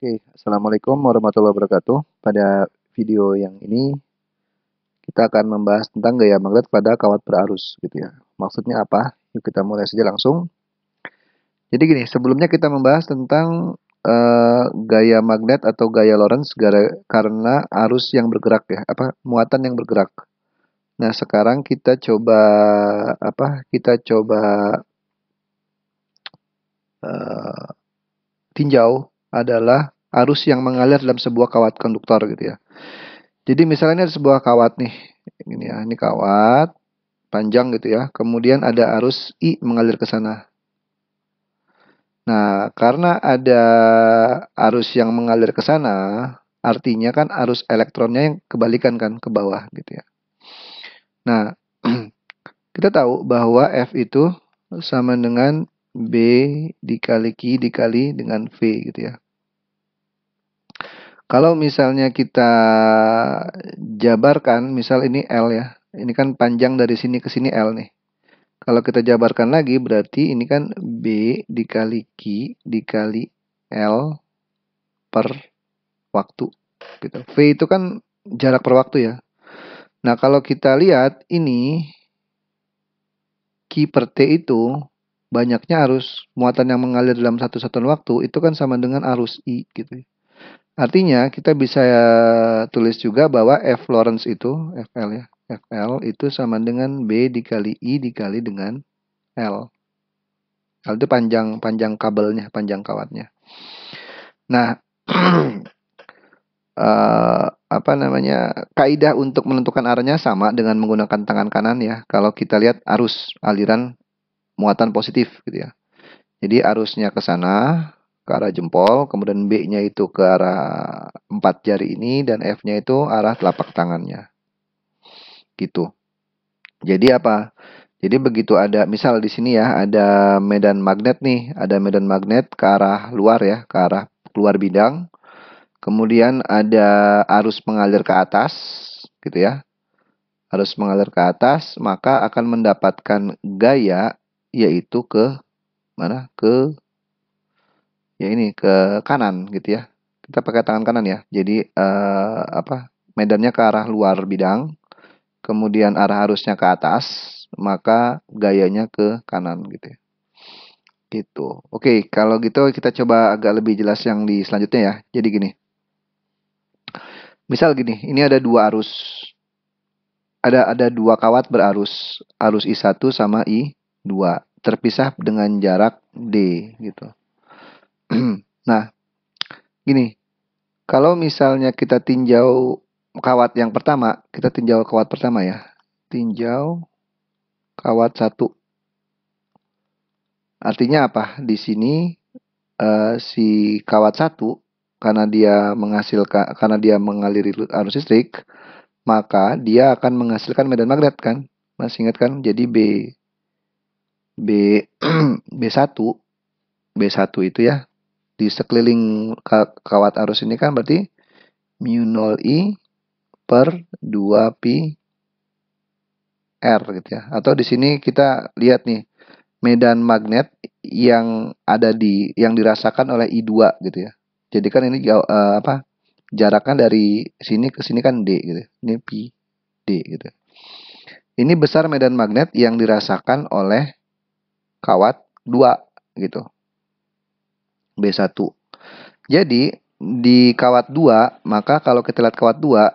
Oke, Assalamualaikum warahmatullahi wabarakatuh. Pada video yang ini, kita akan membahas tentang gaya magnet pada kawat berarus. gitu ya. Maksudnya apa? Yuk kita mulai saja langsung. Jadi gini, sebelumnya kita membahas tentang uh, gaya magnet atau gaya Lorentz gara, karena arus yang bergerak ya, apa muatan yang bergerak. Nah, sekarang kita coba apa? Kita coba uh, tinjau adalah arus yang mengalir dalam sebuah kawat konduktor gitu ya. Jadi misalnya ini ada sebuah kawat nih, ini ya, ini kawat panjang gitu ya. Kemudian ada arus I mengalir ke sana. Nah, karena ada arus yang mengalir ke sana, artinya kan arus elektronnya yang kebalikan kan ke bawah gitu ya. Nah, kita tahu bahwa F itu sama dengan B dikali Q dikali dengan V gitu ya. Kalau misalnya kita jabarkan, misal ini L ya. Ini kan panjang dari sini ke sini L nih. Kalau kita jabarkan lagi berarti ini kan B dikali Q dikali L per waktu. Gitu. V itu kan jarak per waktu ya. Nah kalau kita lihat ini Q per T itu banyaknya arus muatan yang mengalir dalam satu satuan waktu itu kan sama dengan arus I gitu. Ya. Artinya kita bisa tulis juga bahwa F Lorentz itu FL ya. FL itu sama dengan B dikali I dikali dengan L. L itu panjang panjang kabelnya, panjang kawatnya. Nah, uh, apa namanya kaidah untuk menentukan arahnya sama dengan menggunakan tangan kanan ya. Kalau kita lihat arus aliran muatan positif gitu ya. Jadi arusnya ke sana ke arah jempol, kemudian B-nya itu ke arah empat jari ini dan F-nya itu arah telapak tangannya. Gitu. Jadi apa? Jadi begitu ada misal di sini ya ada medan magnet nih, ada medan magnet ke arah luar ya, ke arah keluar bidang. Kemudian ada arus mengalir ke atas gitu ya. Arus mengalir ke atas, maka akan mendapatkan gaya yaitu ke mana? Ke ya ini ke kanan gitu ya. Kita pakai tangan kanan ya. Jadi eh, apa? Medannya ke arah luar bidang, kemudian arah arusnya ke atas, maka gayanya ke kanan gitu ya. Gitu. Oke, kalau gitu kita coba agak lebih jelas yang di selanjutnya ya. Jadi gini. Misal gini, ini ada dua arus. Ada ada dua kawat berarus, arus I1 sama I dua terpisah dengan jarak d gitu. nah, gini. Kalau misalnya kita tinjau kawat yang pertama, kita tinjau kawat pertama ya. Tinjau kawat satu. Artinya apa? Di sini uh, si kawat satu karena dia menghasilkan karena dia mengaliri arus listrik, maka dia akan menghasilkan medan magnet kan? Masih ingat kan? Jadi B B B1 B1 itu ya di sekeliling kawat arus ini kan berarti mu 0 i per 2 pi r gitu ya. Atau di sini kita lihat nih medan magnet yang ada di yang dirasakan oleh I2 gitu ya. Jadi kan ini jauh, uh, apa jaraknya dari sini ke sini kan D gitu. Ya. Ini pi D gitu. Ya. Ini besar medan magnet yang dirasakan oleh kawat 2 gitu. B1. Jadi di kawat 2, maka kalau kita lihat kawat 2,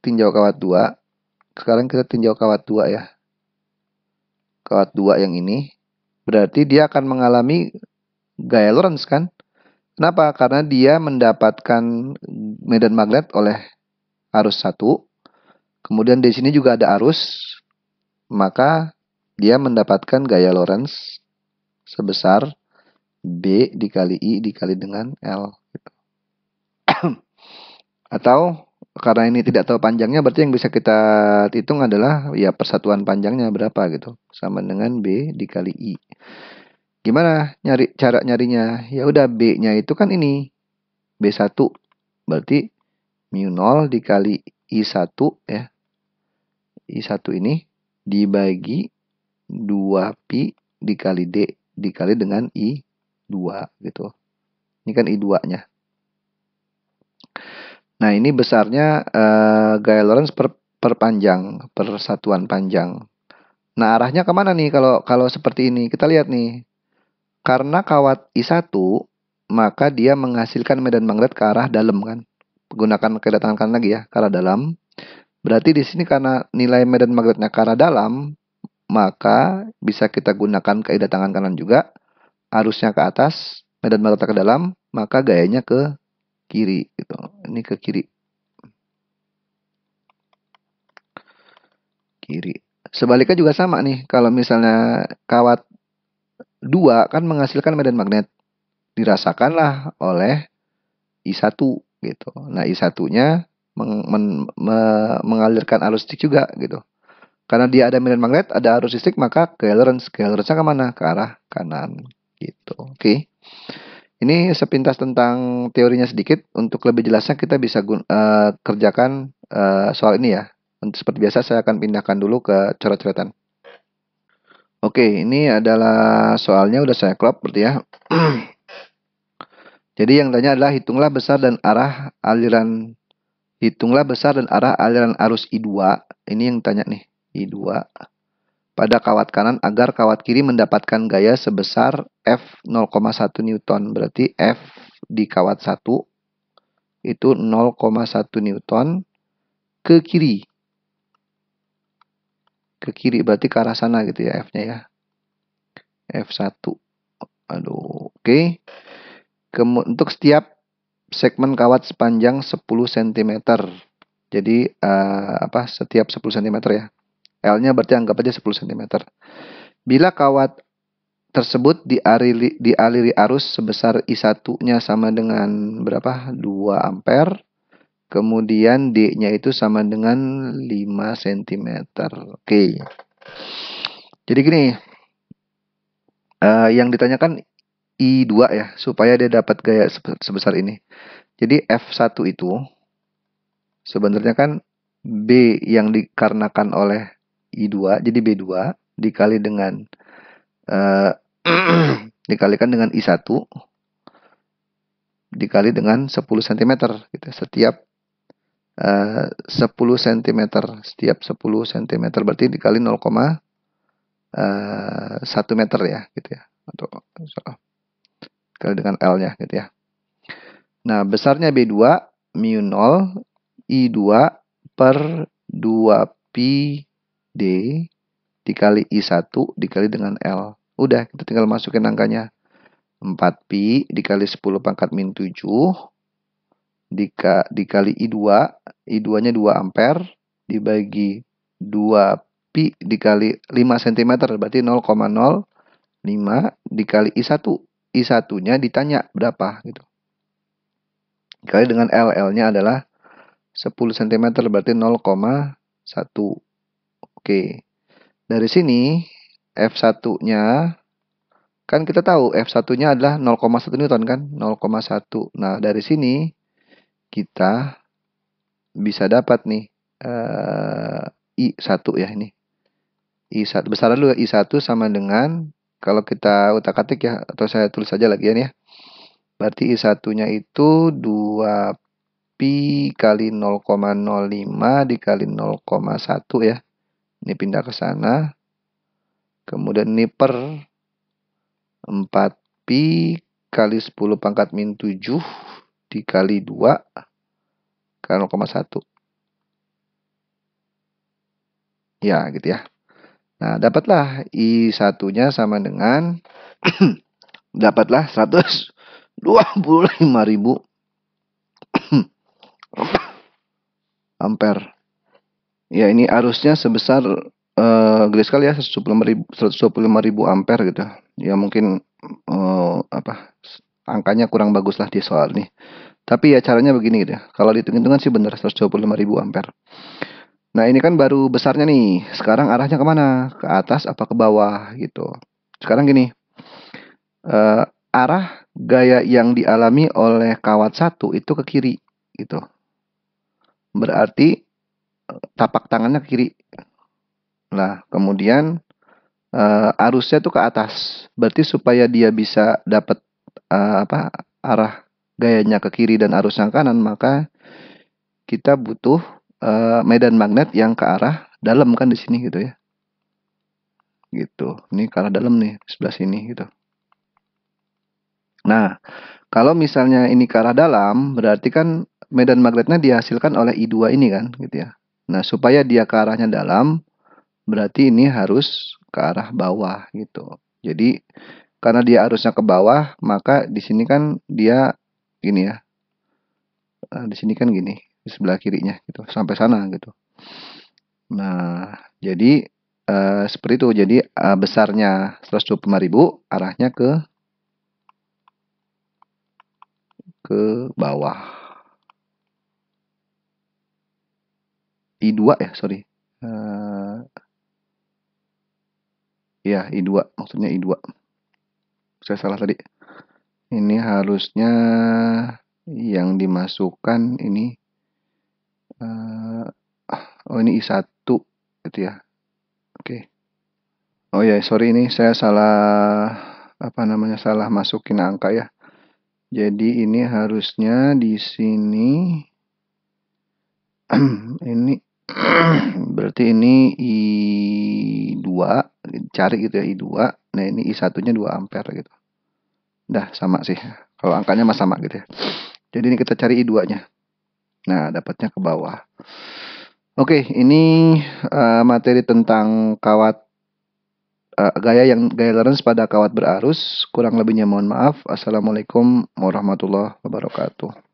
tinjau kawat 2. Sekarang kita tinjau kawat 2 ya. Kawat 2 yang ini. Berarti dia akan mengalami gaya Lorentz kan? Kenapa? Karena dia mendapatkan medan magnet oleh arus 1. Kemudian di sini juga ada arus. Maka dia mendapatkan gaya Lorentz sebesar B dikali I dikali dengan L. Gitu. Atau karena ini tidak tahu panjangnya berarti yang bisa kita hitung adalah ya persatuan panjangnya berapa gitu sama dengan B dikali I. Gimana nyari cara nyarinya? Ya udah B-nya itu kan ini B1 berarti mu 0 dikali I1 ya. I1 ini dibagi 2pi dikali D dikali dengan I2 gitu. Ini kan I2-nya. Nah, ini besarnya uh, gaya Lorentz per, per panjang, persatuan panjang. Nah, arahnya kemana nih kalau kalau seperti ini? Kita lihat nih. Karena kawat I1, maka dia menghasilkan medan magnet ke arah dalam kan. Gunakan kedatangan kanan lagi ya, ke arah dalam. Berarti di sini karena nilai medan magnetnya ke arah dalam, maka bisa kita gunakan kaidah tangan kanan juga. Arusnya ke atas, medan mata ke dalam, maka gayanya ke kiri gitu. Ini ke kiri. Kiri. Sebaliknya juga sama nih. Kalau misalnya kawat dua kan menghasilkan medan magnet. Dirasakanlah oleh I1 gitu. Nah, I1-nya meng men me mengalirkan arus listrik juga gitu. Karena dia ada medan magnet, ada arus listrik, maka clearance. Clearance-nya kemana? Ke arah kanan. Gitu. Oke. Okay. Ini sepintas tentang teorinya sedikit. Untuk lebih jelasnya kita bisa uh, kerjakan uh, soal ini ya. Untuk Seperti biasa saya akan pindahkan dulu ke coret-coretan. Oke, okay, ini adalah soalnya udah saya crop berarti ya. Jadi yang tanya adalah hitunglah besar dan arah aliran hitunglah besar dan arah aliran arus I2. Ini yang tanya nih. I2 pada kawat kanan agar kawat kiri mendapatkan gaya sebesar F 0,1 Newton. Berarti F di kawat 1 itu 0,1 Newton ke kiri. Ke kiri berarti ke arah sana gitu ya F-nya ya. F1. Aduh, oke. Okay. untuk setiap segmen kawat sepanjang 10 cm. Jadi uh, apa setiap 10 cm ya. L-nya berarti anggap aja 10 cm. Bila kawat tersebut dialiri, dialiri arus sebesar I1-nya sama dengan berapa? 2 ampere. Kemudian D-nya itu sama dengan 5 cm. Oke. Jadi gini. Uh, yang ditanyakan I2 ya, supaya dia dapat gaya sebesar ini. Jadi F1 itu sebenarnya kan B yang dikarenakan oleh I2 jadi B2 dikali dengan uh, dikalikan dengan I1 dikali dengan 10 cm gitu setiap uh, 10 cm setiap 10 cm berarti dikali 0, uh, 1 meter ya gitu ya atau kali dengan L-nya gitu ya. Nah, besarnya B2 mu 0 I2 per 2pi D dikali I1 dikali dengan L. Udah, kita tinggal masukin angkanya. 4Pi dikali 10 pangkat min 7 dika, dikali I2, I2-nya 2 ampere dibagi 2pi dikali 5 cm berarti 0,05 dikali I1. I1-nya ditanya berapa gitu. Dikali dengan L, L-nya adalah 10 cm berarti 0,1 Oke. Dari sini F1-nya kan kita tahu F1-nya adalah 0,1 Newton kan? 0,1. Nah, dari sini kita bisa dapat nih uh, eh, I1 ya ini. I1 besar dulu ya, I1 sama dengan kalau kita utak-atik ya atau saya tulis saja lagi ya. ya. Berarti I1-nya itu 2 pi kali 0,05 dikali 0,1 ya. Ini pindah ke sana. Kemudian ini per 4pi kali 10 pangkat min 7 dikali 2 kali 0,1. Ya, gitu ya. Nah, dapatlah I satunya sama dengan dapatlah 125.000 ampere ya ini arusnya sebesar uh, gede sekali ya 125 ribu ampere gitu ya mungkin uh, apa angkanya kurang bagus lah di soal nih tapi ya caranya begini gitu ya kalau dihitung-hitungan sih bener 125 ribu ampere nah ini kan baru besarnya nih sekarang arahnya kemana ke atas apa ke bawah gitu sekarang gini uh, arah gaya yang dialami oleh kawat satu itu ke kiri gitu berarti tapak tangannya ke kiri. Nah, kemudian uh, arusnya tuh ke atas. Berarti supaya dia bisa dapat uh, apa arah gayanya ke kiri dan arusnya ke kanan, maka kita butuh uh, medan magnet yang ke arah dalam kan di sini gitu ya. Gitu. Ini ke arah dalam nih, sebelah sini gitu. Nah, kalau misalnya ini ke arah dalam, berarti kan medan magnetnya dihasilkan oleh I2 ini kan gitu ya. Nah, supaya dia ke arahnya dalam, berarti ini harus ke arah bawah gitu. Jadi karena dia arusnya ke bawah, maka di sini kan dia gini ya. Nah, di sini kan gini, di sebelah kirinya gitu, sampai sana gitu. Nah, jadi eh, seperti itu. Jadi eh, besarnya 125.000 arahnya ke ke bawah. I2 ya sorry uh, eh, ya I2 maksudnya I2 saya salah tadi ini harusnya yang dimasukkan ini uh, oh ini I1 gitu ya oke okay. oh ya sorry ini saya salah apa namanya salah masukin angka ya jadi ini harusnya di sini ini berarti ini I2 cari gitu ya I2 nah ini I1 nya 2 ampere gitu dah sama sih kalau angkanya masih sama gitu ya jadi ini kita cari I2 nya nah dapatnya ke bawah oke ini uh, materi tentang kawat uh, gaya yang gaya Lawrence pada kawat berarus kurang lebihnya mohon maaf assalamualaikum warahmatullahi wabarakatuh